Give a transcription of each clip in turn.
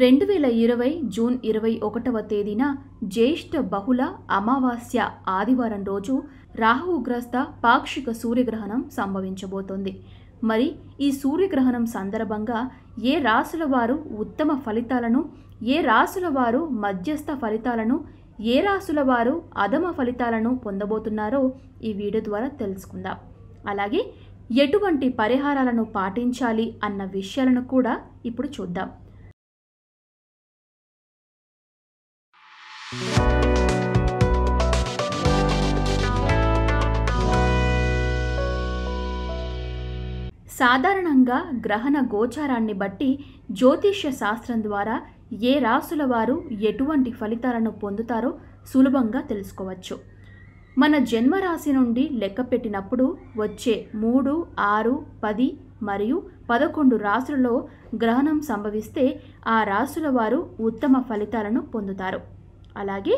రెండు వేల ఇరవై జూన్ ఇరవై ఒకటవ తేదీన జ్యేష్ఠ బహుళ అమావాస్య ఆదివారం రోజు రాహుగ్రస్త పాక్షిక సూర్యగ్రహణం సంభవించబోతోంది మరి ఈ సూర్యగ్రహణం సందర్భంగా ఏ రాసుల వారు ఉత్తమ ఫలితాలను ఏ రాసుల వారు మధ్యస్థ ఫలితాలను ఏ రాసుల వారు అధమ ఫలితాలను పొందబోతున్నారో ఈ వీడియో ద్వారా తెలుసుకుందాం అలాగే ఎటువంటి పరిహారాలను పాటించాలి అన్న విషయాలను కూడా ఇప్పుడు చూద్దాం సాధారణంగా గ్రహణ గోచారాన్ని బట్టి జ్యోతిష్య శాస్త్రం ద్వారా ఏ రాసుల వారు ఎటువంటి ఫలితాలను పొందుతారో సులభంగా తెలుసుకోవచ్చు మన జన్మరాశి నుండి లెక్క పెట్టినప్పుడు వచ్చే మూడు ఆరు పది మరియు పదకొండు రాసులలో గ్రహణం సంభవిస్తే ఆ రాసుల వారు ఉత్తమ ఫలితాలను పొందుతారు అలాగే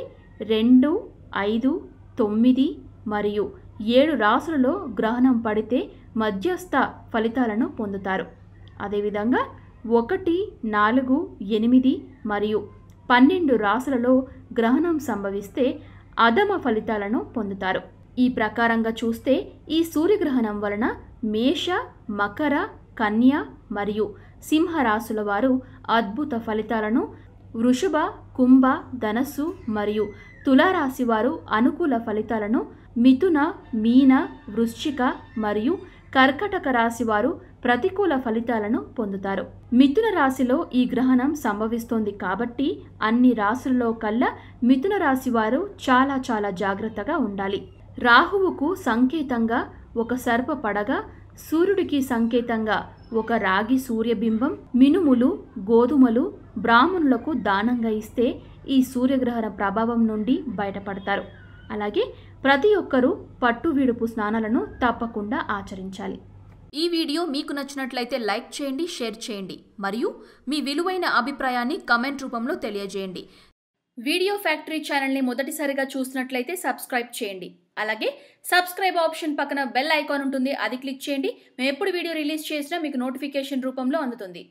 రెండు ఐదు తొమ్మిది మరియు ఏడు రాసులలో గ్రహణం పడితే మధ్యస్థ ఫలితాలను పొందుతారు అదేవిధంగా ఒకటి నాలుగు ఎనిమిది మరియు పన్నెండు రాసులలో గ్రహణం సంభవిస్తే అధమ ఫలితాలను పొందుతారు ఈ ప్రకారంగా చూస్తే ఈ సూర్యగ్రహణం వలన మేష మకర కన్య మరియు సింహ రాసుల వారు అద్భుత ఫలితాలను వృషభ కుంభ ధనస్సు మరియు తులారాశివారు వారు అనుకూల ఫలితాలను మిథున మీన వృశ్చిక మరియు కర్కటక రాశి వారు ప్రతికూల ఫలితాలను పొందుతారు మిథున రాశిలో ఈ గ్రహణం సంభవిస్తోంది కాబట్టి అన్ని రాశుల్లో కల్లా మిథున రాశి వారు చాలా చాలా జాగ్రత్తగా ఉండాలి రాహువుకు సంకేతంగా ఒక సర్ప పడగ సూర్యుడికి సంకేతంగా ఒక రాగి సూర్యబింబం మినుములు గోధుమలు బ్రాహ్మణులకు దానంగా ఇస్తే ఈ సూర్యగ్రహణ ప్రభావం నుండి బయటపడతారు అలాగే ప్రతి ఒక్కరూ పట్టు విడుపు స్నానాలను తప్పకుండా ఆచరించాలి ఈ వీడియో మీకు నచ్చినట్లయితే లైక్ చేయండి షేర్ చేయండి మరియు మీ విలువైన అభిప్రాయాన్ని కమెంట్ రూపంలో తెలియజేయండి వీడియో ఫ్యాక్టరీ ఛానల్ని మొదటిసారిగా చూసినట్లయితే సబ్స్క్రైబ్ చేయండి అలాగే సబ్స్క్రైబ్ ఆప్షన్ పక్కన బెల్ ఐకాన్ ఉంటుంది అది క్లిక్ చేయండి మేము ఎప్పుడు వీడియో రిలీజ్ చేసినా మీకు నోటిఫికేషన్ రూపంలో అందుతుంది